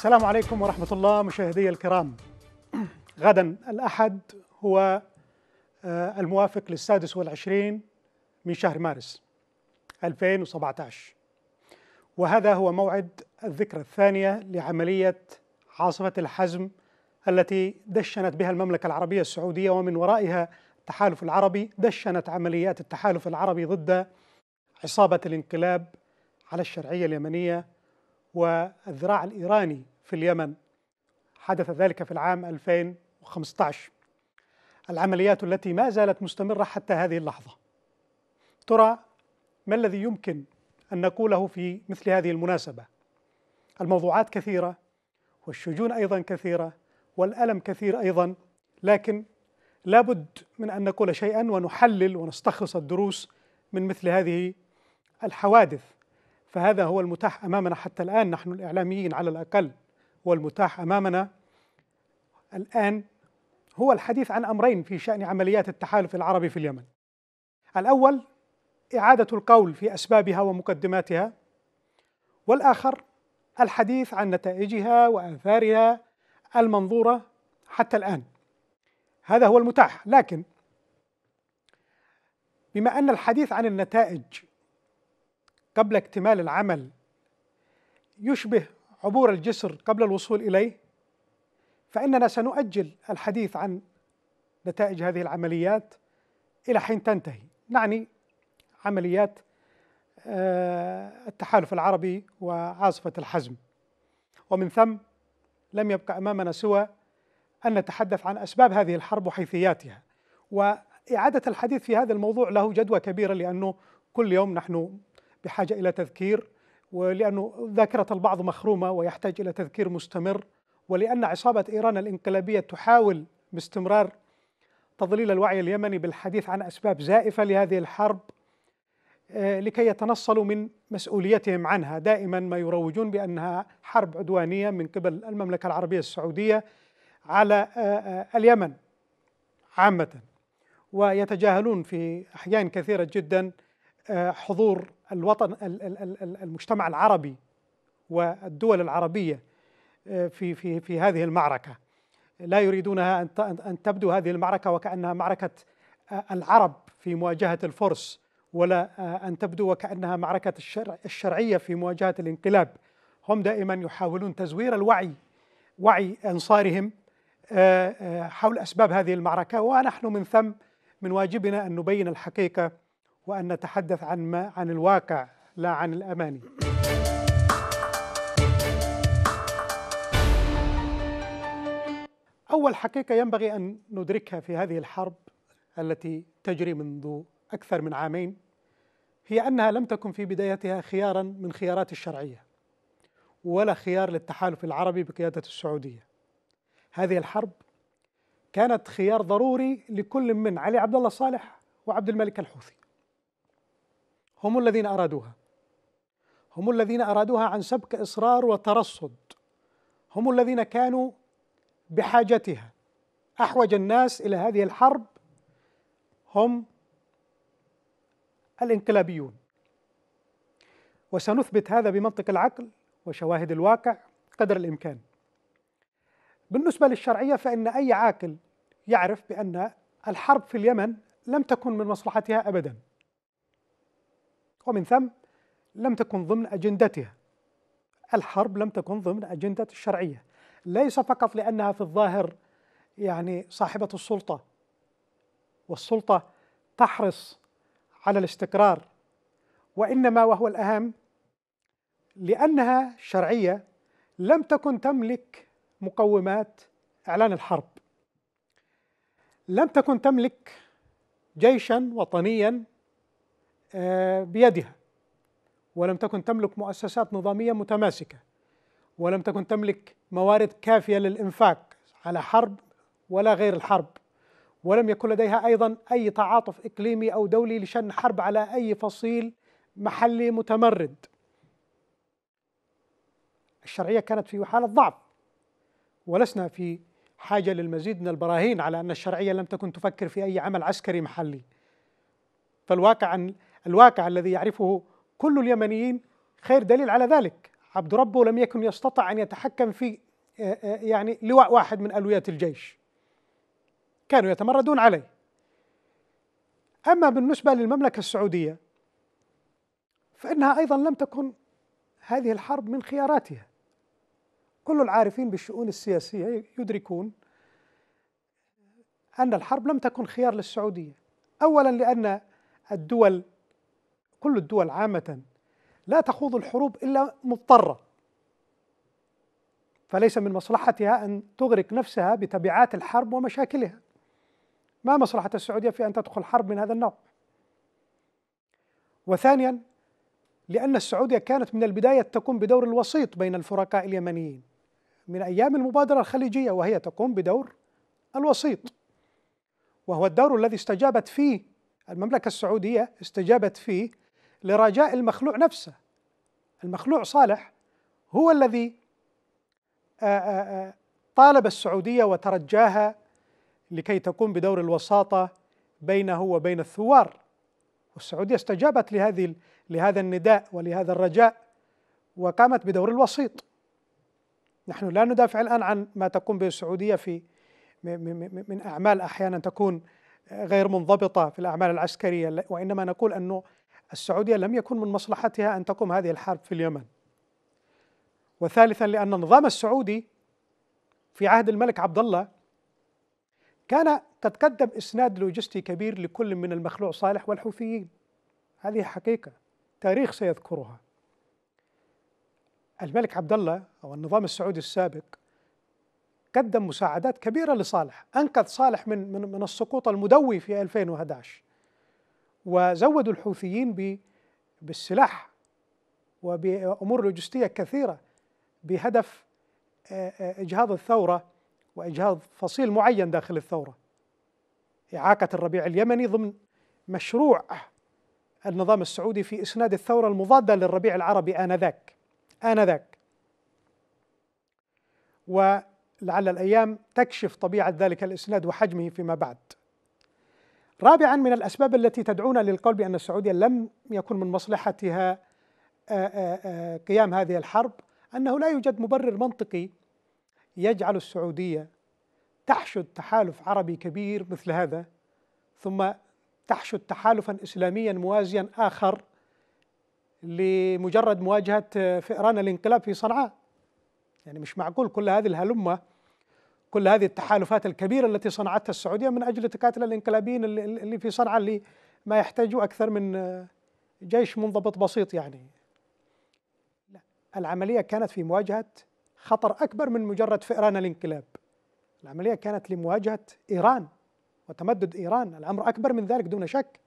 السلام عليكم ورحمة الله مشاهدي الكرام غدا الأحد هو آه، الموافق للسادس والعشرين من شهر مارس 2017 وهذا هو موعد الذكرى الثانية لعملية عاصفة الحزم التي دشنت بها المملكة العربية السعودية ومن ورائها التحالف العربي دشنت عمليات التحالف العربي ضد عصابة الانقلاب على الشرعية اليمنية والذراع الإيراني في اليمن حدث ذلك في العام 2015 العمليات التي ما زالت مستمرة حتى هذه اللحظة ترى ما الذي يمكن أن نقوله في مثل هذه المناسبة الموضوعات كثيرة والشجون أيضا كثيرة والألم كثير أيضا لكن لابد من أن نقول شيئا ونحلل ونستخلص الدروس من مثل هذه الحوادث فهذا هو المتاح أمامنا حتى الآن نحن الإعلاميين على الأقل والمتاح امامنا الان هو الحديث عن امرين في شان عمليات التحالف العربي في اليمن. الاول اعاده القول في اسبابها ومقدماتها والاخر الحديث عن نتائجها واثارها المنظوره حتى الان. هذا هو المتاح، لكن بما ان الحديث عن النتائج قبل اكتمال العمل يشبه عبور الجسر قبل الوصول اليه فاننا سنؤجل الحديث عن نتائج هذه العمليات الى حين تنتهي نعني عمليات آه، التحالف العربي وعاصفه الحزم ومن ثم لم يبقى امامنا سوى ان نتحدث عن اسباب هذه الحرب وحيثياتها واعاده الحديث في هذا الموضوع له جدوى كبيره لانه كل يوم نحن بحاجه الى تذكير ولأنه ذاكرة البعض مخرومة ويحتاج إلى تذكير مستمر ولأن عصابة إيران الإنقلابية تحاول باستمرار تضليل الوعي اليمني بالحديث عن أسباب زائفة لهذه الحرب آه، لكي يتنصلوا من مسؤوليتهم عنها دائما ما يروجون بأنها حرب عدوانية من قبل المملكة العربية السعودية على آه، آه، اليمن عامة ويتجاهلون في أحيان كثيرة جدا حضور الوطن المجتمع العربي والدول العربيه آه، في في في هذه المعركه لا يريدونها ان تبدو هذه المعركه وكانها معركه آه، العرب في مواجهه الفرس ولا آه، ان تبدو وكانها معركه الشرع الشرعيه في مواجهه الانقلاب هم دائما يحاولون تزوير الوعي وعي انصارهم حول اسباب هذه المعركه ونحن من ثم من واجبنا ان نبين الحقيقه وأن نتحدث عن ما عن الواقع لا عن الأماني أول حقيقة ينبغي أن ندركها في هذه الحرب التي تجري منذ أكثر من عامين هي أنها لم تكن في بدايتها خيارا من خيارات الشرعية ولا خيار للتحالف العربي بقيادة السعودية هذه الحرب كانت خيار ضروري لكل من علي عبد الله صالح وعبد الملك الحوثي هم الذين أرادوها هم الذين أرادوها عن سبك إصرار وترصد هم الذين كانوا بحاجتها أحوج الناس إلى هذه الحرب هم الانقلابيون وسنثبت هذا بمنطق العقل وشواهد الواقع قدر الإمكان بالنسبة للشرعية فإن أي عاقل يعرف بأن الحرب في اليمن لم تكن من مصلحتها أبداً ومن ثم لم تكن ضمن أجندتها الحرب لم تكن ضمن أجندة الشرعية ليس فقط لأنها في الظاهر يعني صاحبة السلطة والسلطة تحرص على الاستقرار وإنما وهو الأهم لأنها شرعية لم تكن تملك مقومات إعلان الحرب لم تكن تملك جيشا وطنيا آه، بيدها ولم تكن تملك مؤسسات نظاميه متماسكه ولم تكن تملك موارد كافيه للانفاق على حرب ولا غير الحرب ولم يكن لديها ايضا اي تعاطف اقليمي او دولي لشن حرب على اي فصيل محلي متمرد الشرعيه كانت في حاله ضعف ولسنا في حاجه للمزيد من البراهين على ان الشرعيه لم تكن تفكر في اي عمل عسكري محلي فالواقع ان الواقع الذي يعرفه كل اليمنيين خير دليل على ذلك عبد ربه لم يكن يستطع أن يتحكم في آه، آه، يعني لواء واحد من ألوية الجيش كانوا يتمردون عليه أما بالنسبة للمملكة السعودية فإنها أيضا لم تكن هذه الحرب من خياراتها كل العارفين بالشؤون السياسية يدركون أن الحرب لم تكن خيار للسعودية أولا لأن الدول كل الدول عامة لا تخوض الحروب إلا مضطرة فليس من مصلحتها أن تغرق نفسها بتبعات الحرب ومشاكلها ما مصلحة السعودية في أن تدخل حرب من هذا النوع وثانيا لأن السعودية كانت من البداية تقوم بدور الوسيط بين الفرقاء اليمنيين من أيام المبادرة الخليجية وهي تقوم بدور الوسيط وهو الدور الذي استجابت فيه المملكة السعودية استجابت فيه لرجاء المخلوع نفسه المخلوع صالح هو الذي آه، آه، آه، طالب السعوديه وترجاها لكي تقوم بدور الوساطه بينه وبين الثوار والسعوديه استجابت لهذه لهذا النداء ولهذا الرجاء وقامت بدور الوسيط نحن لا ندافع الان عن ما تقوم به السعوديه في من اعمال احيانا تكون غير منضبطه في الاعمال العسكريه وانما نقول انه السعودية لم يكن من مصلحتها أن تقوم هذه الحرب في اليمن وثالثا لأن النظام السعودي في عهد الملك عبد الله كان قد قدم إسناد لوجستي كبير لكل من المخلوع صالح والحوثيين هذه حقيقة تاريخ سيذكرها الملك عبد الله أو النظام السعودي السابق قدم مساعدات كبيرة لصالح أنقذ صالح من من, من السقوط المدوي في 2011 وزودوا الحوثيين بالسلاح وبأمور لوجستية كثيرة بهدف آه، آه، إجهاض الثورة وإجهاض فصيل معين داخل الثورة إعاقة الربيع اليمني ضمن مشروع النظام السعودي في إسناد الثورة المضادة للربيع العربي آنذاك آنذاك ولعل الأيام تكشف طبيعة ذلك الإسناد وحجمه فيما بعد رابعا من الأسباب التي تدعونا للقول بأن السعودية لم يكن من مصلحتها آه، آه، آه، قيام هذه الحرب أنه لا يوجد مبرر منطقي يجعل السعودية تحشد تحالف عربي كبير مثل هذا ثم تحشد تحالفا إسلاميا موازيا آخر لمجرد مواجهة فئران الانقلاب في صنعاء يعني مش معقول كل هذه الهلمة كل هذه التحالفات الكبيرة التي صنعتها السعودية من أجل تكاتل الانقلابيين اللي في صنعاء اللي ما يحتاجوا أكثر من آه، جيش منضبط بسيط يعني العملية كانت في مواجهة خطر أكبر من مجرد فئران الانقلاب العملية كانت لمواجهة إيران وتمدد إيران الأمر أكبر من ذلك دون شك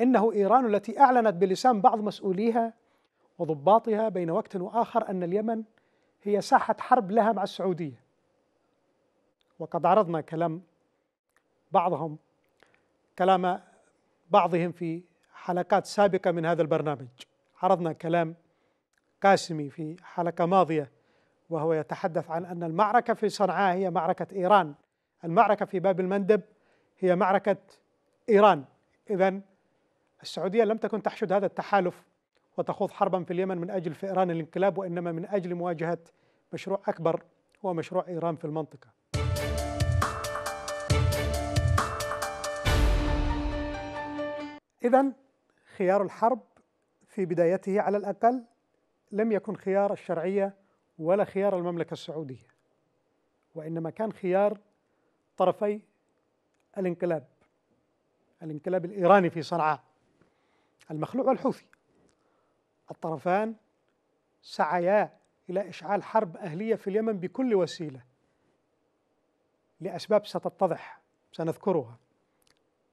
إنه إيران التي أعلنت بلسان بعض مسؤوليها وضباطها بين وقت وآخر أن اليمن هي ساحة حرب لها مع السعودية وقد عرضنا كلام بعضهم كلام بعضهم في حلقات سابقة من هذا البرنامج عرضنا كلام قاسمي في حلقة ماضية وهو يتحدث عن أن المعركة في صنعاء هي معركة إيران المعركة في باب المندب هي معركة إيران إذا السعودية لم تكن تحشد هذا التحالف وتخوض حربا في اليمن من أجل فئران الانقلاب وإنما من أجل مواجهة مشروع أكبر هو مشروع إيران في المنطقة إذا خيار الحرب في بدايته على الأقل لم يكن خيار الشرعية ولا خيار المملكة السعودية وإنما كان خيار طرفي الانقلاب الانقلاب الإيراني في صنعاء المخلوع والحوثي الطرفان سعيا إلى إشعال حرب أهلية في اليمن بكل وسيلة لأسباب ستتضح سنذكرها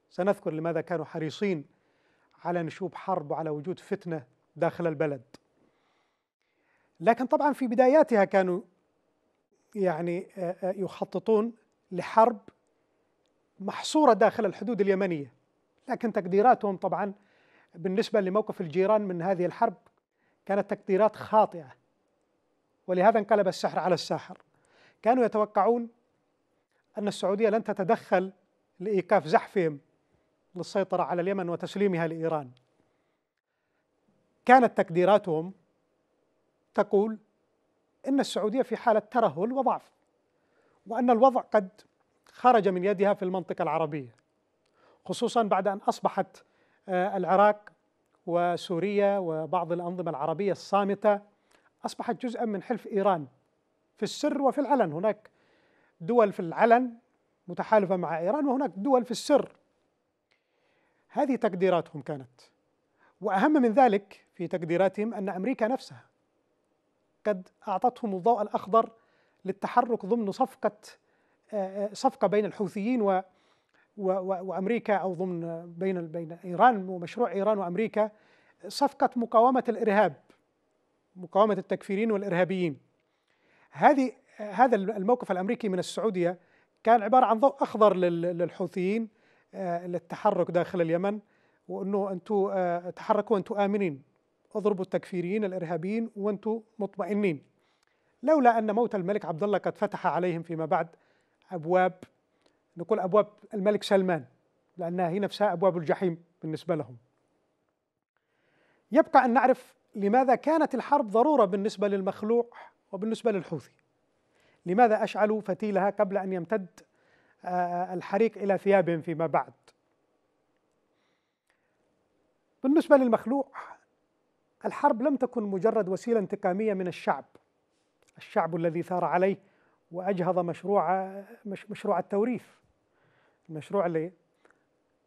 سنذكر لماذا كانوا حريصين على نشوب حرب وعلى وجود فتنه داخل البلد لكن طبعا في بداياتها كانوا يعني آه، آه، يخططون لحرب محصوره داخل الحدود اليمنيه لكن تقديراتهم طبعا بالنسبه لموقف الجيران من هذه الحرب كانت تقديرات خاطئه ولهذا انقلب السحر على الساحر كانوا يتوقعون ان السعوديه لن تتدخل لايقاف زحفهم للسيطرة على اليمن وتسليمها لإيران كانت تقديراتهم تقول إن السعودية في حالة ترهل وضعف وأن الوضع قد خرج من يدها في المنطقة العربية خصوصا بعد أن أصبحت آه، العراق وسوريا وبعض الأنظمة العربية الصامتة أصبحت جزءا من حلف إيران في السر وفي العلن هناك دول في العلن متحالفة مع إيران وهناك دول في السر هذه تقديراتهم كانت واهم من ذلك في تقديراتهم ان امريكا نفسها قد اعطتهم الضوء الاخضر للتحرك ضمن صفقه آه، آه، صفقه بين الحوثيين و وامريكا او ضمن بين بين ايران ومشروع ايران وامريكا صفقه مقاومه الارهاب مقاومه التكفيرين والارهابيين هذه هذا الموقف الامريكي من السعوديه كان عباره عن ضوء اخضر للحوثيين آه، للتحرك داخل اليمن وانه انتم آه، تحركوا وانتم امنين اضربوا التكفيريين الارهابيين وانتم مطمئنين لولا ان موت الملك عبد الله قد فتح عليهم فيما بعد ابواب نقول ابواب الملك سلمان لانها هي نفسها ابواب الجحيم بالنسبه لهم يبقى ان نعرف لماذا كانت الحرب ضروره بالنسبه للمخلوع وبالنسبه للحوثي لماذا اشعلوا فتيلها قبل ان يمتد آه، الحريق إلى ثيابهم فيما بعد بالنسبة للمخلوع الحرب لم تكن مجرد وسيلة انتقامية من الشعب الشعب الذي ثار عليه وأجهض مشروع مشروع التوريث المشروع اللي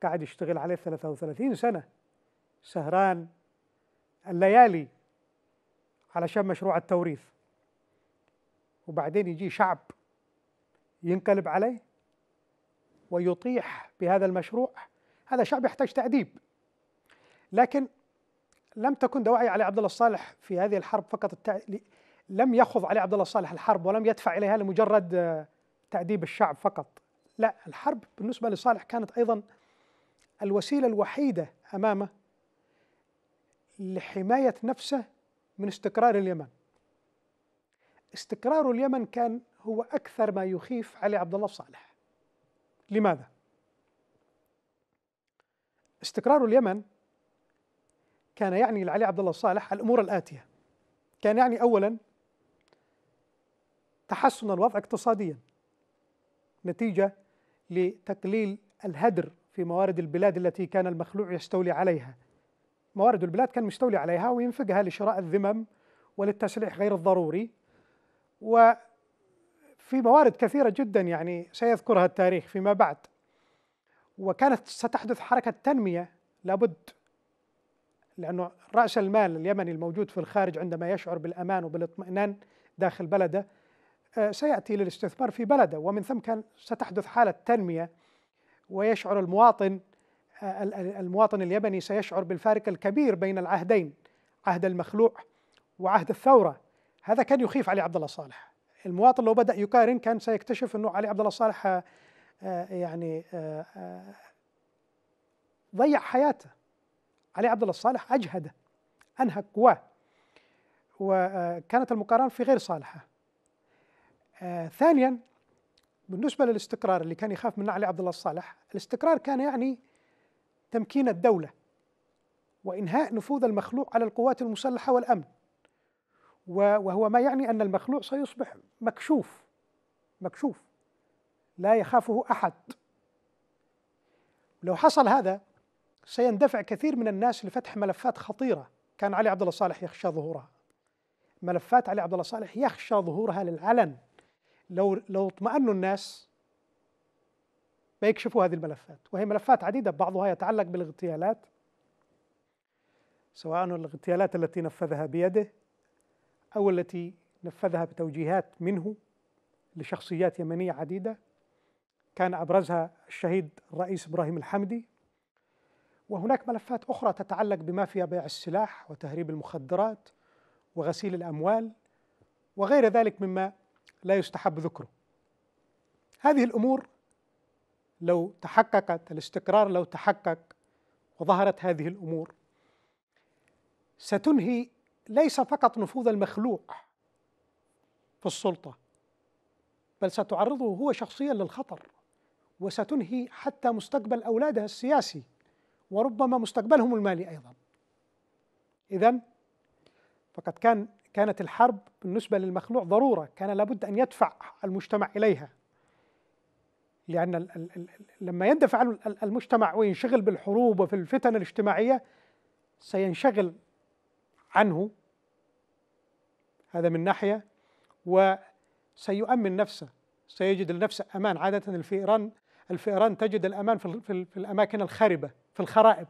قاعد يشتغل عليه 33 سنة سهران الليالي علشان مشروع التوريث وبعدين يجي شعب ينقلب عليه ويطيح بهذا المشروع هذا شعب يحتاج تأديب لكن لم تكن دواعي علي عبد الله الصالح في هذه الحرب فقط التع... لم يخض علي عبد الله الصالح الحرب ولم يدفع اليها لمجرد آه، تأديب الشعب فقط لا الحرب بالنسبة لصالح كانت أيضا الوسيلة الوحيدة أمامه لحماية نفسه من استقرار اليمن استقرار اليمن كان هو أكثر ما يخيف علي عبد الله صالح لماذا؟ استقرار اليمن كان يعني لعلي عبد الله الصالح الامور الاتيه كان يعني اولا تحسن الوضع اقتصاديا نتيجه لتقليل الهدر في موارد البلاد التي كان المخلوع يستولي عليها موارد البلاد كان مستولي عليها وينفقها لشراء الذمم وللتسليح غير الضروري و في موارد كثيرة جدا يعني سيذكرها التاريخ فيما بعد وكانت ستحدث حركة تنمية لابد لأنه رأس المال اليمني الموجود في الخارج عندما يشعر بالأمان وبالاطمئنان داخل بلده آه، سيأتي للاستثمار في بلده ومن ثم كان ستحدث حالة تنمية ويشعر المواطن آه، المواطن اليمني سيشعر بالفارق الكبير بين العهدين عهد المخلوع وعهد الثورة هذا كان يخيف علي عبد الله صالح المواطن لو بدا يقارن كان سيكتشف انه علي عبد الله صالح آه، آه، يعني آه، ضيع حياته علي عبد الله الصالح اجهده انهك قواه وكانت المقارنه في غير صالحه ثانيا بالنسبه للاستقرار اللي كان يخاف منه علي عبد الله الصالح الاستقرار كان يعني تمكين الدوله وانهاء نفوذ المخلوق على القوات المسلحه والامن وهو ما يعني أن المخلوع سيصبح مكشوف مكشوف لا يخافه أحد لو حصل هذا سيندفع كثير من الناس لفتح ملفات خطيرة كان علي عبد الله صالح يخشى ظهورها ملفات علي عبد الله صالح يخشى ظهورها للعلن لو لو اطمأنوا الناس بيكشفوا هذه الملفات وهي ملفات عديدة بعضها يتعلق بالاغتيالات سواء الاغتيالات التي نفذها بيده أو التي نفذها بتوجيهات منه لشخصيات يمنية عديدة كان أبرزها الشهيد الرئيس إبراهيم الحمدي وهناك ملفات أخرى تتعلق بما فيها بيع السلاح وتهريب المخدرات وغسيل الأموال وغير ذلك مما لا يستحب ذكره هذه الأمور لو تحققت الاستقرار لو تحقق وظهرت هذه الأمور ستنهي ليس فقط نفوذ المخلوق في السلطه بل ستعرضه هو شخصيا للخطر وستنهي حتى مستقبل اولاده السياسي وربما مستقبلهم المالي ايضا اذا فقد كان كانت الحرب بالنسبه للمخلوع ضروره كان لابد ان يدفع المجتمع اليها لان لما يندفع المجتمع وينشغل بالحروب وفي الفتن الاجتماعيه سينشغل عنه هذا من ناحية وسيؤمن نفسه سيجد لنفسه أمان عادة الفئران الفئران تجد الأمان في, في, في الأماكن الخاربة في الخرائب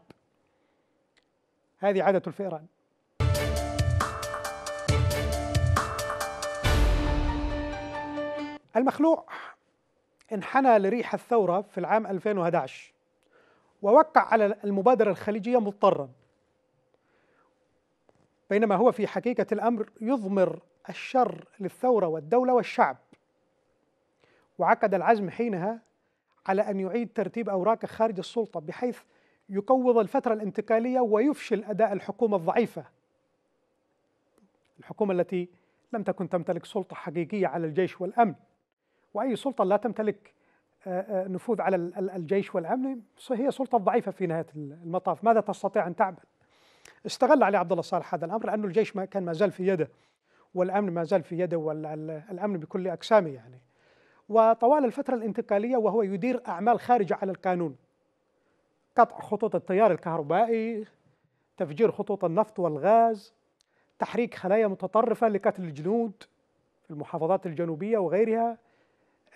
هذه عادة الفئران المخلوع انحنى لريح الثورة في العام 2011 ووقع على المبادرة الخليجية مضطرا بينما هو في حقيقة الأمر يضمر الشر للثورة والدولة والشعب وعقد العزم حينها على أن يعيد ترتيب أوراقه خارج السلطة بحيث يقوض الفترة الانتقالية ويفشل أداء الحكومة الضعيفة الحكومة التي لم تكن تمتلك سلطة حقيقية على الجيش والأمن وأي سلطة لا تمتلك آه، آه، نفوذ على الجيش والأمن هي سلطة ضعيفة في نهاية المطاف ماذا تستطيع أن تعمل استغل علي عبد الله صالح هذا الامر لانه الجيش ما كان ما زال في يده والامن ما زال في يده والامن بكل اقسامه يعني وطوال الفتره الانتقاليه وهو يدير اعمال خارجه على القانون قطع خطوط التيار الكهربائي تفجير خطوط النفط والغاز تحريك خلايا متطرفه لقتل الجنود في المحافظات الجنوبيه وغيرها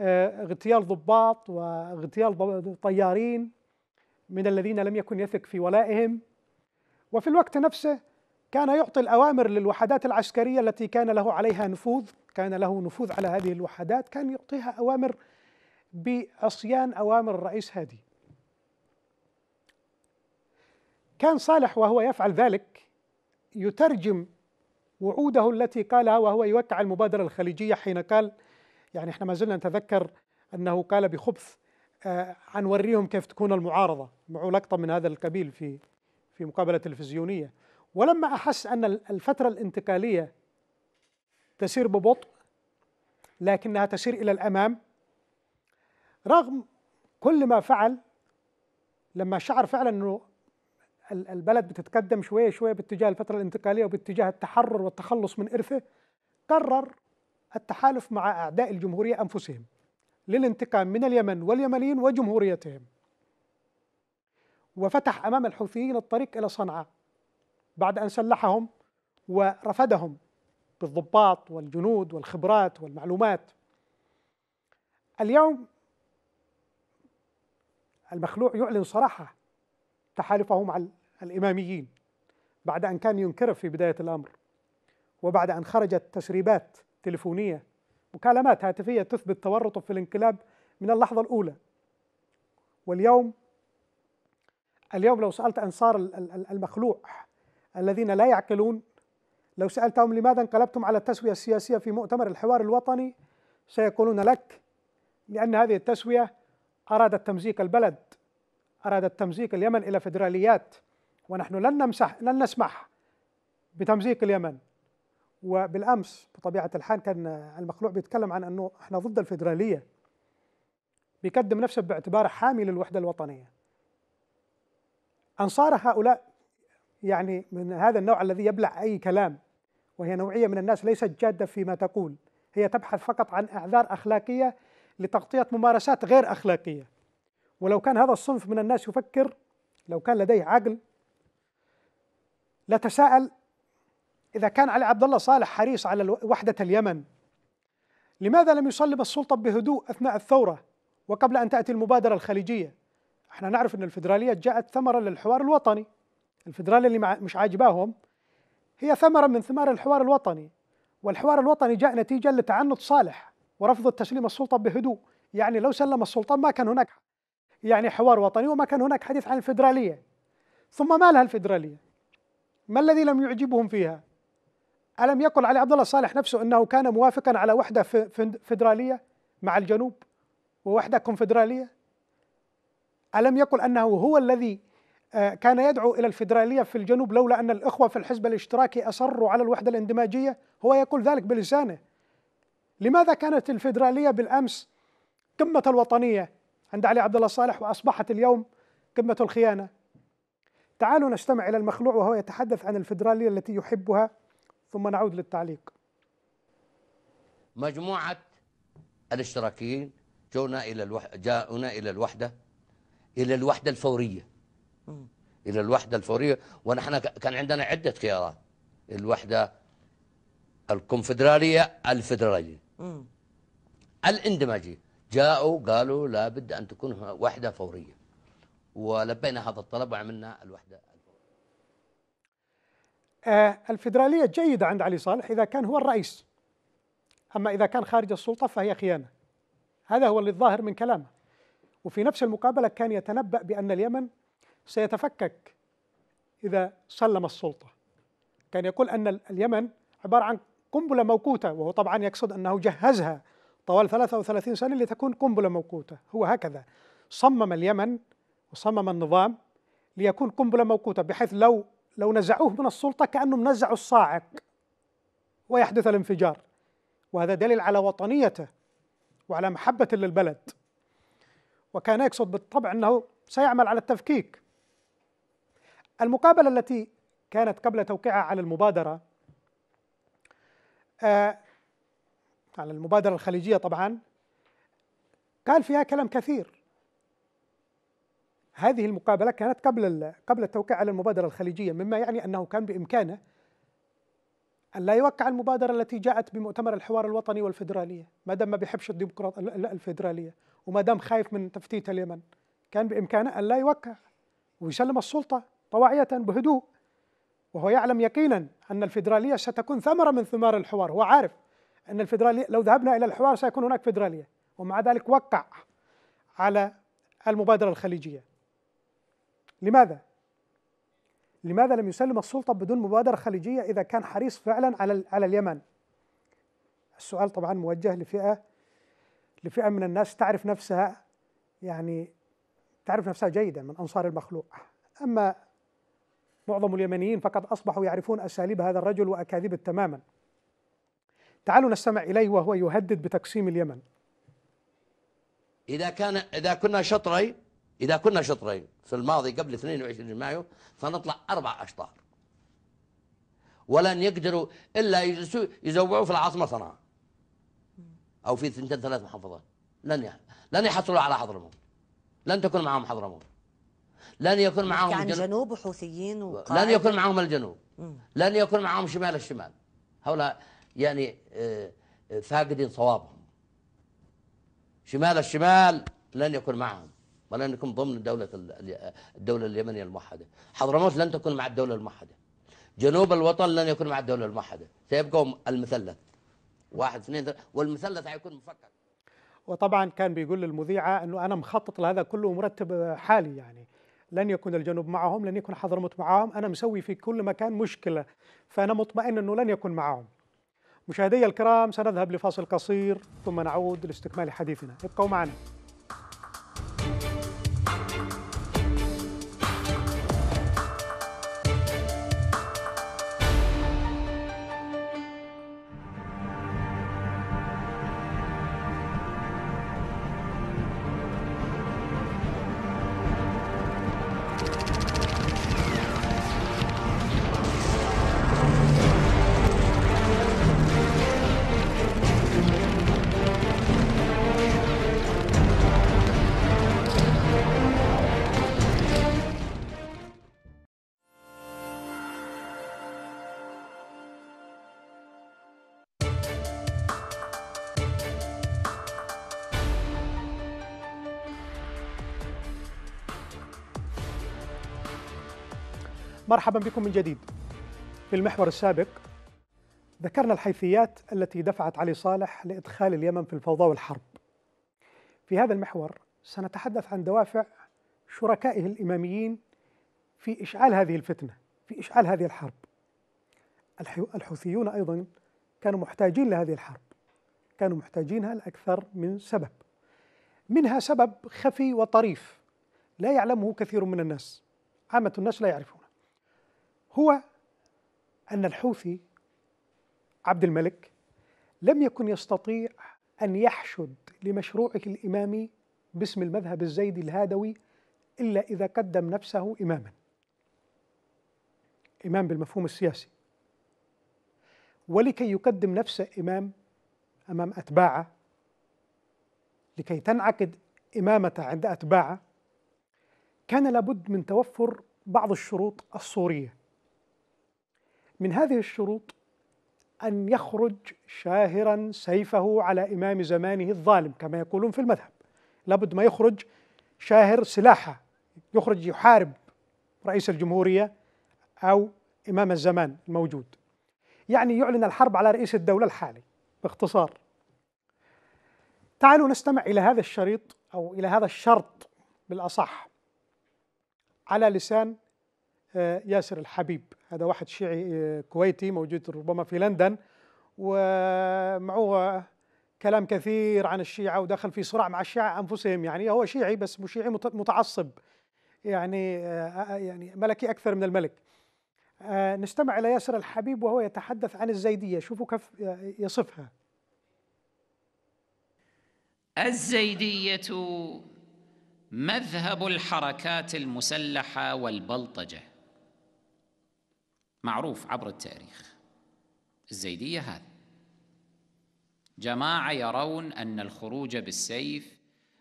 آه، اغتيال ضباط واغتيال طيارين من الذين لم يكن يثق في ولائهم وفي الوقت نفسه كان يعطي الأوامر للوحدات العسكرية التي كان له عليها نفوذ كان له نفوذ على هذه الوحدات كان يعطيها أوامر بعصيان أوامر الرئيس هادي كان صالح وهو يفعل ذلك يترجم وعوده التي قالها وهو يوقع المبادرة الخليجية حين قال يعني احنا ما زلنا نتذكر أنه قال بخبث آه، عن وريهم كيف تكون المعارضة معه لقطة من هذا القبيل في في مقابله تلفزيونيه ولما احس ان الفتره الانتقاليه تسير ببطء لكنها تسير الى الامام رغم كل ما فعل لما شعر فعلا انه البلد بتتقدم شويه شويه باتجاه الفتره الانتقاليه وباتجاه التحرر والتخلص من ارثه قرر التحالف مع اعداء الجمهوريه انفسهم للانتقام من اليمن واليمنيين وجمهوريتهم وفتح أمام الحوثيين الطريق إلى صنعاء بعد أن سلحهم ورفدهم بالضباط والجنود والخبرات والمعلومات اليوم المخلوع يعلن صراحة تحالفه مع الإماميين بعد أن كان ينكر في بداية الأمر وبعد أن خرجت تسريبات تلفونية مكالمات هاتفية تثبت تورطه في الانقلاب من اللحظة الأولى واليوم اليوم لو سألت أنصار المخلوع الذين لا يعقلون لو سألتهم لماذا انقلبتم على التسوية السياسية في مؤتمر الحوار الوطني سيقولون لك لأن هذه التسوية أرادت تمزيق البلد أرادت تمزيق اليمن إلى فدراليات ونحن لن نمسح لن نسمح بتمزيق اليمن وبالأمس بطبيعة الحال كان المخلوع بيتكلم عن أنه احنا ضد الفدرالية بيقدم نفسه باعتباره حامي للوحدة الوطنية أنصار هؤلاء يعني من هذا النوع الذي يبلع أي كلام وهي نوعية من الناس ليست جادة فيما تقول هي تبحث فقط عن أعذار أخلاقية لتغطية ممارسات غير أخلاقية ولو كان هذا الصنف من الناس يفكر لو كان لديه عقل لتساءل إذا كان علي عبد الله صالح حريص على وحدة اليمن لماذا لم يصلب السلطة بهدوء أثناء الثورة وقبل أن تأتي المبادرة الخليجية احنا نعرف ان الفدراليه جاءت ثمره للحوار الوطني الفدراليه اللي مش عاجباهم هي ثمره من ثمار الحوار الوطني والحوار الوطني جاء نتيجه لتعنت صالح ورفض تسليم السلطه بهدوء يعني لو سلم السلطان ما كان هناك يعني حوار وطني وما كان هناك حديث عن الفدراليه ثم ما لها الفدراليه ما الذي لم يعجبهم فيها ألم يقل علي عبد الله صالح نفسه أنه كان موافقا على وحدة فدرالية مع الجنوب ووحدة كونفدرالية ألم يقل أنه هو الذي آه، كان يدعو إلى الفيدرالية في الجنوب لولا أن الإخوة في الحزب الاشتراكي أصروا على الوحدة الاندماجية هو يقول ذلك بلسانه لماذا كانت الفيدرالية بالأمس قمة الوطنية عند علي عبد الله صالح وأصبحت اليوم قمة الخيانة تعالوا نستمع إلى المخلوع وهو يتحدث عن الفيدرالية التي يحبها ثم نعود للتعليق مجموعة الاشتراكيين جاءونا إلى الوحدة الى الوحده الفوريه الى الوحده الفوريه ونحن كان عندنا عده خيارات الوحده الكونفدراليه الفدراليه الاندماجيه جاءوا قالوا لا بد ان تكون وحده فوريه ولبينا هذا الطلب وعملنا الوحده الفورية. الفدراليه جيده عند علي صالح اذا كان هو الرئيس اما اذا كان خارج السلطه فهي خيانه هذا هو اللي الظاهر من كلامه وفي نفس المقابلة كان يتنبأ بأن اليمن سيتفكك إذا سلم السلطة كان يقول أن اليمن عبارة عن قنبلة موقوتة وهو طبعا يقصد أنه جهزها طوال 33 سنة لتكون قنبلة موقوتة هو هكذا صمم اليمن وصمم النظام ليكون قنبلة موقوتة بحيث لو لو نزعوه من السلطة كأنهم نزعوا الصاعق ويحدث الانفجار وهذا دليل على وطنيته وعلى محبة للبلد وكان يقصد بالطبع أنه سيعمل على التفكيك المقابلة التي كانت قبل توقيعها على المبادرة آه على المبادرة الخليجية طبعا قال فيها كلام كثير هذه المقابلة كانت قبل قبل التوقيع على المبادرة الخليجية مما يعني أنه كان بإمكانه أن لا يوقع المبادرة التي جاءت بمؤتمر الحوار الوطني والفدراليه ما دام ما بيحبش الديمقراط الفدراليه وما دام خايف من تفتيت اليمن كان بإمكانه أن لا يوقع ويسلم السلطة طواعية بهدوء وهو يعلم يقينا أن الفدراليه ستكون ثمرة من ثمار الحوار هو عارف أن الفدراليه لو ذهبنا إلى الحوار سيكون هناك فيدرالية ومع ذلك وقع على المبادرة الخليجية لماذا؟ لماذا لم يسلم السلطة بدون مبادرة خليجية إذا كان حريص فعلا على على اليمن؟ السؤال طبعا موجه لفئة لفئه من الناس تعرف نفسها يعني تعرف نفسها جيدا من انصار المخلوق اما معظم اليمنيين فقد اصبحوا يعرفون اساليب هذا الرجل واكاذيبه تماما تعالوا نستمع اليه وهو يهدد بتقسيم اليمن اذا كان اذا كنا شطرين اذا كنا شطرين في الماضي قبل 22 مايو فنطلع اربع اشطار ولن يقدروا الا يجلسوا يزوعوا في العاصمه صنعاء او في اثنتين ثلاث محافظات لن لن يحصلوا على حضرموت لن تكون معهم حضرموت لن يكون يعني معهم عن الجنوب, جنوب حوثيين لن يكون معهم الجنوب لن يكون معهم شمال الشمال هؤلاء يعني آه، آه، فاقدين صوابهم شمال الشمال لن يكون معهم ولن يكون ضمن دولة الدولة اليمنية الموحدة حضرموت لن تكون مع الدولة الموحدة جنوب الوطن لن يكون مع الدولة الموحدة سيبقى المثلث واحد اثنين والمثلث حيكون مفكك وطبعا كان بيقول للمذيعه انه انا مخطط لهذا كله ومرتب حالي يعني لن يكون الجنوب معهم لن يكون حضرموت معهم انا مسوي في كل مكان مشكله فانا مطمئن انه لن يكون معهم مشاهدي الكرام سنذهب لفاصل قصير ثم نعود لاستكمال حديثنا ابقوا معنا مرحبا بكم من جديد في المحور السابق ذكرنا الحيثيات التي دفعت علي صالح لإدخال اليمن في الفوضى والحرب في هذا المحور سنتحدث عن دوافع شركائه الإماميين في إشعال هذه الفتنة في إشعال هذه الحرب الحوثيون أيضا كانوا محتاجين لهذه الحرب كانوا محتاجينها لأكثر من سبب منها سبب خفي وطريف لا يعلمه كثير من الناس عامة الناس لا يعرفون هو أن الحوثي عبد الملك لم يكن يستطيع أن يحشد لمشروعه الإمامي باسم المذهب الزيدي الهادوي إلا إذا قدم نفسه إماما إمام بالمفهوم السياسي ولكي يقدم نفسه إمام أمام أتباعه لكي تنعقد إمامته عند أتباعه كان لابد من توفر بعض الشروط الصورية من هذه الشروط أن يخرج شاهرا سيفه على إمام زمانه الظالم كما يقولون في المذهب لابد ما يخرج شاهر سلاحه يخرج يحارب رئيس الجمهورية أو إمام الزمان الموجود يعني يعلن الحرب على رئيس الدولة الحالي باختصار تعالوا نستمع إلى هذا الشريط أو إلى هذا الشرط بالأصح على لسان آه، ياسر الحبيب هذا واحد شيعي آه، كويتي موجود ربما في لندن ومعه كلام كثير عن الشيعة ودخل في صراع مع الشيعة أنفسهم يعني هو شيعي بس شيعي متعصب يعني آه، آه، يعني ملكي أكثر من الملك نستمع إلى ياسر الحبيب وهو يتحدث عن الزيدية شوفوا كيف يصفها الزيدية مذهب الحركات المسلحة والبلطجة معروف عبر التاريخ الزيدية هذا جماعة يرون أن الخروج بالسيف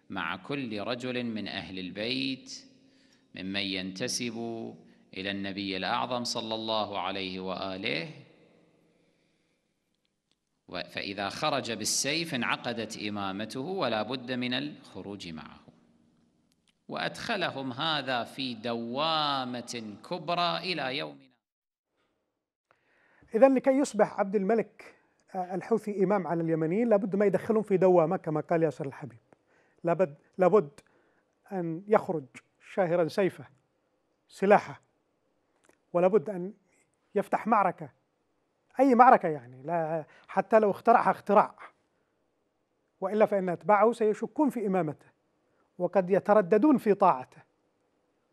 مع كل رجل من أهل البيت ممن ينتسب إلى النبي الأعظم صلى الله عليه وآله فإذا خرج بالسيف انعقدت إمامته ولا بد من الخروج معه وأدخلهم هذا في دوامة كبرى إلى يوم إذا لكي يصبح عبد الملك آه، الحوثي إمام على اليمنيين لابد ما يدخلهم في دوامة كما قال ياسر الحبيب لابد, لابد أن يخرج شاهرا سيفه سلاحه ولابد أن يفتح معركة أي معركة يعني لا حتى لو اخترعها اختراع وإلا فإن أتباعه سيشكون في إمامته وقد يترددون في طاعته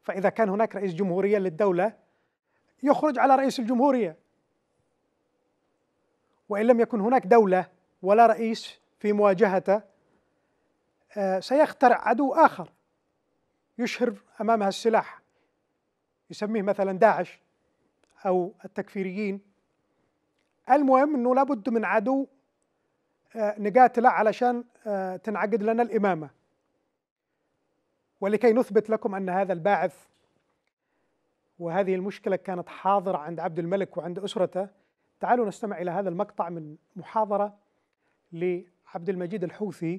فإذا كان هناك رئيس جمهورية للدولة يخرج على رئيس الجمهورية وإن لم يكن هناك دولة ولا رئيس في مواجهته آه، سيخترع عدو آخر يشهر أمامها السلاح يسميه مثلا داعش أو التكفيريين المهم أنه لابد من عدو آه، نقاتله علشان آه، تنعقد لنا الإمامة ولكي نثبت لكم أن هذا الباعث وهذه المشكلة كانت حاضرة عند عبد الملك وعند أسرته تعالوا نستمع إلى هذا المقطع من محاضرة لعبد المجيد الحوثي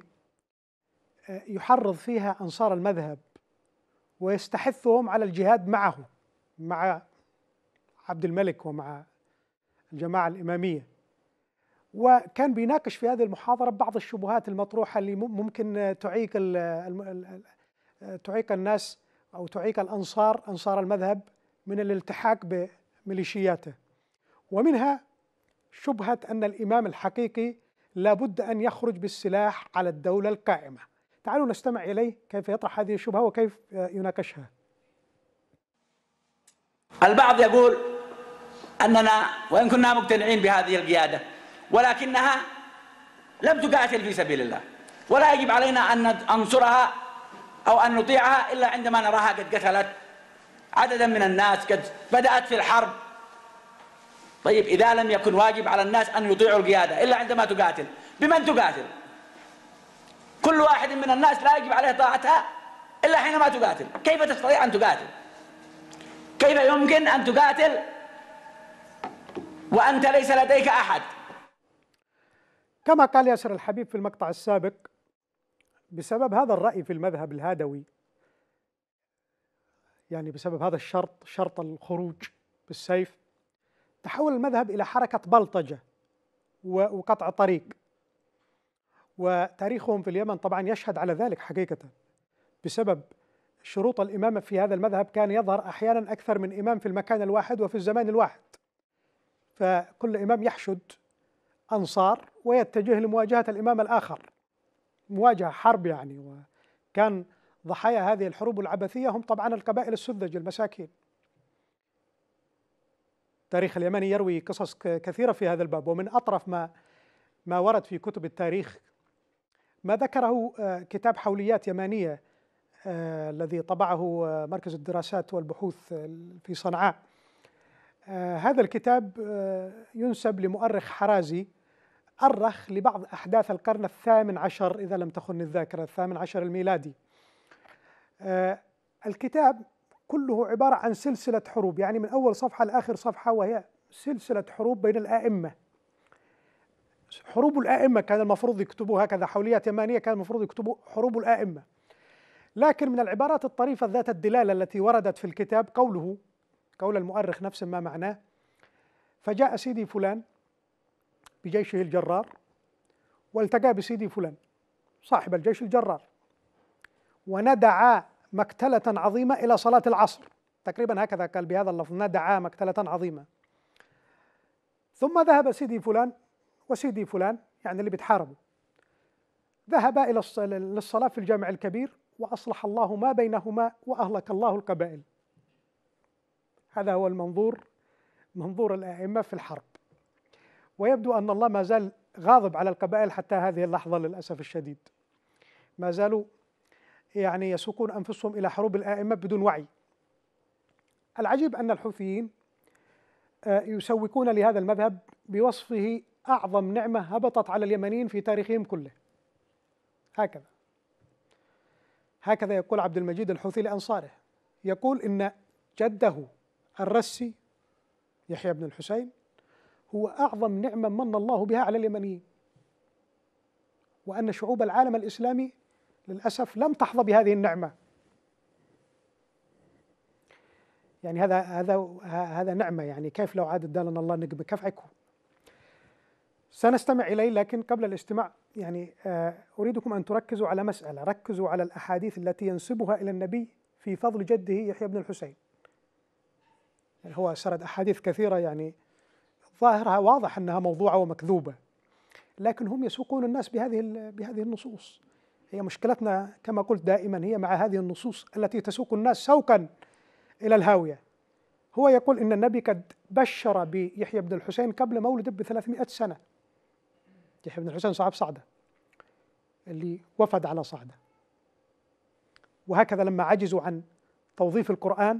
آه، يحرض فيها أنصار المذهب ويستحثهم على الجهاد معه مع عبد الملك ومع الجماعة الإمامية وكان بيناقش في هذه المحاضرة بعض الشبهات المطروحة اللي ممكن تعيق تعيق الناس أو تعيق الأنصار أنصار المذهب من الالتحاق بميليشياته ومنها شبهة أن الإمام الحقيقي لابد أن يخرج بالسلاح على الدولة القائمة تعالوا نستمع إليه كيف يطرح هذه الشبهة وكيف يناقشها البعض يقول أننا وإن كنا مقتنعين بهذه القيادة ولكنها لم تقاتل في سبيل الله ولا يجب علينا أن ننصرها أو أن نطيعها إلا عندما نراها قد قتلت عددا من الناس قد بدأت في الحرب طيب إذا لم يكن واجب على الناس أن يطيعوا القيادة إلا عندما تقاتل بمن تقاتل كل واحد من الناس لا يجب عليه طاعتها إلا حينما تقاتل كيف تستطيع أن تقاتل كيف يمكن أن تقاتل وأنت ليس لديك أحد كما قال ياسر الحبيب في المقطع السابق بسبب هذا الرأي في المذهب الهادوي يعني بسبب هذا الشرط شرط الخروج بالسيف تحول المذهب إلى حركة بلطجة وقطع طريق وتاريخهم في اليمن طبعا يشهد على ذلك حقيقة بسبب شروط الإمامة في هذا المذهب كان يظهر أحيانا أكثر من إمام في المكان الواحد وفي الزمان الواحد فكل إمام يحشد أنصار ويتجه لمواجهة الإمام الآخر مواجهة حرب يعني وكان ضحايا هذه الحروب العبثية هم طبعا القبائل السذج المساكين التاريخ اليمني يروي قصص كثيرة في هذا الباب ومن أطرف ما ما ورد في كتب التاريخ ما ذكره آه، كتاب حوليات يمانية آه، الذي طبعه آه، مركز الدراسات والبحوث في صنعاء هذا الكتاب ينسب لمؤرخ حرازي أرخ لبعض أحداث القرن الثامن عشر إذا لم تخن الذاكرة الثامن عشر الميلادي الكتاب كله عبارة عن سلسلة حروب يعني من أول صفحة لآخر صفحة وهي سلسلة حروب بين الآئمة حروب الآئمة كان المفروض يكتبوا هكذا حولية يمانية كان المفروض يكتبوا حروب الآئمة لكن من العبارات الطريفة ذات الدلالة التي وردت في الكتاب قوله قول المؤرخ نفس ما معناه فجاء سيدي فلان بجيشه الجرار والتقى بسيدي فلان صاحب الجيش الجرار وندعا مكتلة عظيمة إلى صلاة العصر تقريبا هكذا قال بهذا اللفظ ندعا مكتلة عظيمة ثم ذهب سيدي فلان وسيدي فلان يعني اللي بيتحاربوا ذهب إلى للصلاة في الجامع الكبير وأصلح الله ما بينهما وأهلك الله القبائل هذا هو المنظور منظور الأئمة في الحرب ويبدو أن الله ما زال غاضب على القبائل حتى هذه اللحظة للأسف الشديد ما زالوا يعني يسوقون أنفسهم إلى حروب الآئمة بدون وعي العجيب أن الحوثيين آه، يسوقون لهذا المذهب بوصفه أعظم نعمة هبطت على اليمنيين في تاريخهم كله هكذا هكذا يقول عبد المجيد الحوثي لأنصاره يقول إن جده الرسي يحيى بن الحسين هو أعظم نعمة من الله بها على اليمنيين وأن شعوب العالم الإسلامي للأسف لم تحظى بهذه النعمة يعني هذا هذا هذا نعمة يعني كيف لو عاد ادالنا الله نقبة كيف حيكون؟ سنستمع إليه لكن قبل الاستماع يعني آه، أريدكم أن تركزوا على مسألة ركزوا على الأحاديث التي ينسبها إلى النبي في فضل جده يحيى بن الحسين يعني هو سرد أحاديث كثيرة يعني ظاهرها واضح أنها موضوعة ومكذوبة لكن هم يسوقون الناس بهذه بهذه النصوص هي مشكلتنا كما قلت دائما هي مع هذه النصوص التي تسوق الناس سوقا إلى الهاوية هو يقول إن النبي قد بشر بيحيى بن الحسين قبل مولده ب 300 سنة يحيى بن الحسين صاحب صعدة اللي وفد على صعدة وهكذا لما عجزوا عن توظيف القرآن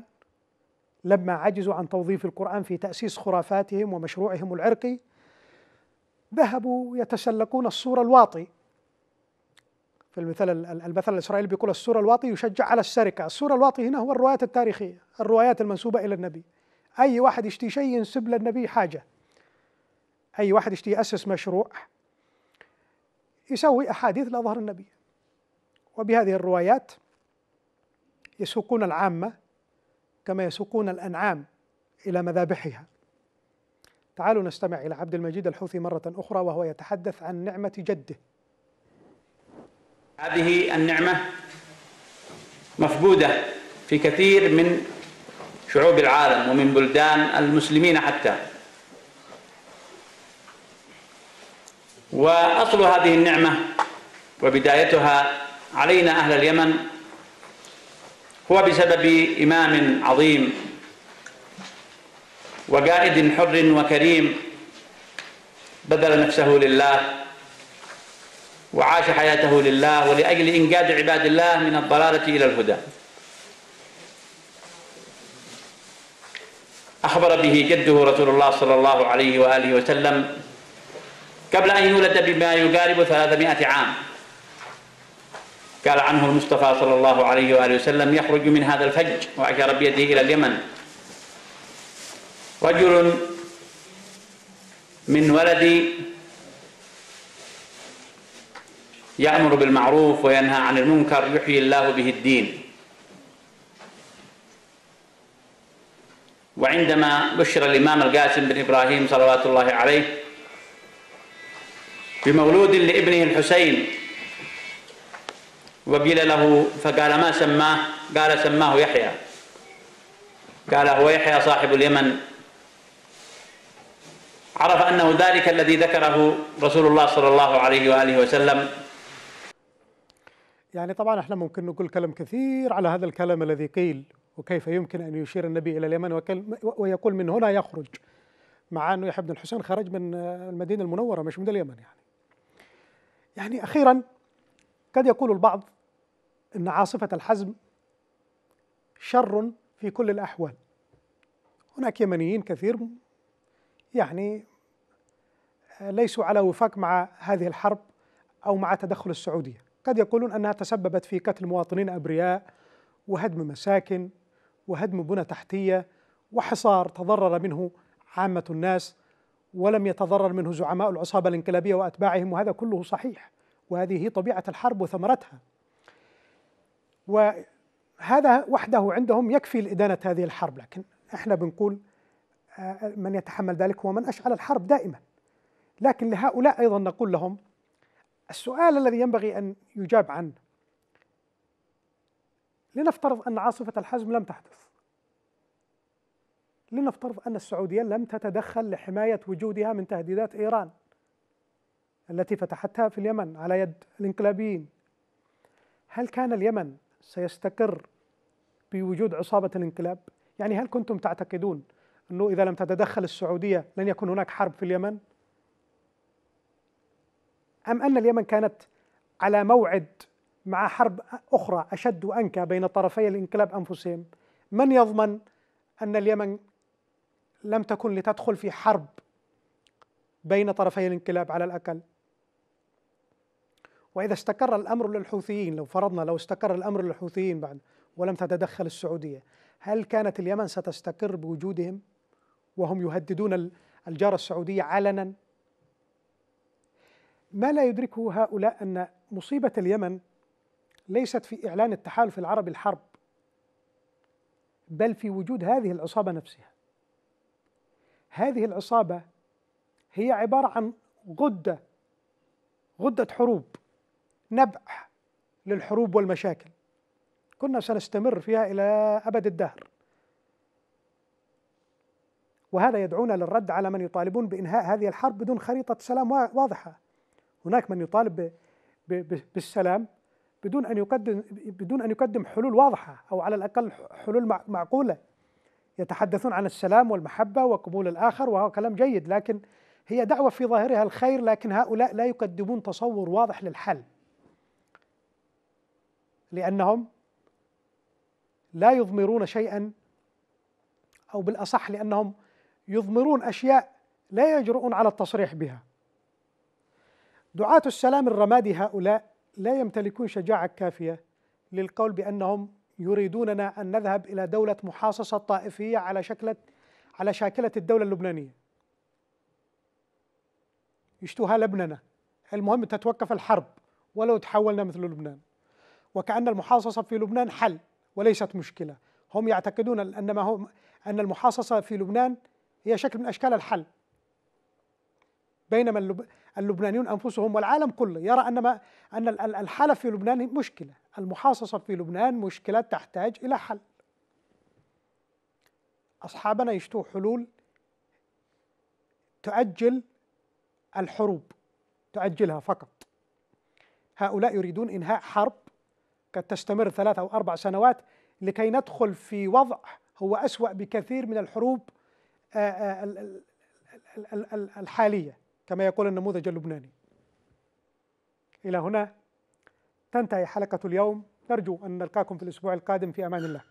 لما عجزوا عن توظيف القرآن في تأسيس خرافاتهم ومشروعهم العرقي ذهبوا يتسلقون الصورة الواطي في المثال المثل الإسرائيلي بيقول السور الواطي يشجع على السرقة السور الواطي هنا هو الروايات التاريخية الروايات المنسوبة إلى النبي أي واحد يشتي شيء ينسب للنبي حاجة أي واحد يشتي يأسس مشروع يسوي أحاديث لأظهر النبي وبهذه الروايات يسوقون العامة كما يسوقون الأنعام إلى مذابحها تعالوا نستمع إلى عبد المجيد الحوثي مرة أخرى وهو يتحدث عن نعمة جده هذه النعمة مفقودة في كثير من شعوب العالم ومن بلدان المسلمين حتى وأصل هذه النعمة وبدايتها علينا أهل اليمن هو بسبب إمام عظيم وقائد حر وكريم بذل نفسه لله وعاش حياته لله ولأجل إنجاد عباد الله من الضلالة إلى الهدى أخبر به جده رسول الله صلى الله عليه وآله وسلم قبل أن يولد بما يقارب ثلاثمائة عام قال عنه المصطفى صلى الله عليه وآله وسلم يخرج من هذا الفج وأشار بيده إلى اليمن رجل من ولد يأمر بالمعروف وينهى عن المنكر يحيي الله به الدين وعندما بشر الإمام القاسم بن إبراهيم صلوات الله عليه بمولود لابنه الحسين وقيل له فقال ما سماه قال سماه يحيى قال هو يحيى صاحب اليمن عرف أنه ذلك الذي ذكره رسول الله صلى الله عليه وآله وسلم يعني طبعا احنا ممكن نقول كلام كثير على هذا الكلام الذي قيل وكيف يمكن أن يشير النبي إلى اليمن ويقول من هنا يخرج مع أنه يحيى بن الحسين خرج من المدينة المنورة مش من اليمن يعني يعني أخيرا قد يقول البعض أن عاصفة الحزم شر في كل الأحوال هناك يمنيين كثير يعني ليسوا على وفاق مع هذه الحرب أو مع تدخل السعودية قد يقولون أنها تسببت في قتل مواطنين أبرياء وهدم مساكن وهدم بنى تحتية وحصار تضرر منه عامة الناس ولم يتضرر منه زعماء العصابة الانقلابية وأتباعهم وهذا كله صحيح وهذه هي طبيعة الحرب وثمرتها وهذا وحده عندهم يكفي لإدانة هذه الحرب لكن احنا بنقول آه، من يتحمل ذلك هو من أشعل الحرب دائما لكن لهؤلاء أيضا نقول لهم السؤال الذي ينبغي أن يجاب عنه لنفترض أن عاصفة الحزم لم تحدث لنفترض أن السعودية لم تتدخل لحماية وجودها من تهديدات إيران التي فتحتها في اليمن على يد الانقلابيين هل كان اليمن سيستقر بوجود عصابة الانقلاب؟ يعني هل كنتم تعتقدون أنه إذا لم تتدخل السعودية لن يكون هناك حرب في اليمن؟ أم أن اليمن كانت على موعد مع حرب أخرى أشد وأنكى بين طرفي الانقلاب أنفسهم من يضمن أن اليمن لم تكن لتدخل في حرب بين طرفي الانقلاب على الأقل وإذا استقر الأمر للحوثيين لو فرضنا لو استقر الأمر للحوثيين بعد ولم تتدخل السعودية هل كانت اليمن ستستقر بوجودهم وهم يهددون الجارة السعودية علنا ما لا يدركه هؤلاء أن مصيبة اليمن ليست في إعلان التحالف العربي الحرب بل في وجود هذه العصابة نفسها هذه العصابة هي عبارة عن غدة غدة حروب نبع للحروب والمشاكل كنا سنستمر فيها إلى أبد الدهر وهذا يدعونا للرد على من يطالبون بإنهاء هذه الحرب بدون خريطة سلام واضحة هناك من يطالب بالسلام بدون ان يقدم بدون ان يقدم حلول واضحه او على الاقل حلول معقوله يتحدثون عن السلام والمحبه وقبول الاخر وهو كلام جيد لكن هي دعوه في ظاهرها الخير لكن هؤلاء لا يقدمون تصور واضح للحل لانهم لا يضمرون شيئا او بالاصح لانهم يضمرون اشياء لا يجرؤون على التصريح بها دعاة السلام الرمادي هؤلاء لا يمتلكون شجاعة كافية للقول بأنهم يريدوننا أن نذهب إلى دولة محاصصة طائفية على شكلة على شاكلة الدولة اللبنانية يشتوها لبننا المهم تتوقف الحرب ولو تحولنا مثل لبنان وكأن المحاصصة في لبنان حل وليست مشكلة هم يعتقدون أن ما هم أن المحاصصة في لبنان هي شكل من أشكال الحل بينما اللبنانيون انفسهم والعالم كله يرى ان ما ان الحاله في لبنان مشكله، المحاصصه في لبنان مشكله تحتاج الى حل. اصحابنا يشتوا حلول تؤجل الحروب تؤجلها فقط. هؤلاء يريدون انهاء حرب قد تستمر ثلاث او اربع سنوات لكي ندخل في وضع هو اسوأ بكثير من الحروب آه، آه، الحاليه كما يقول النموذج اللبناني إلى هنا تنتهي حلقة اليوم نرجو أن نلقاكم في الأسبوع القادم في أمان الله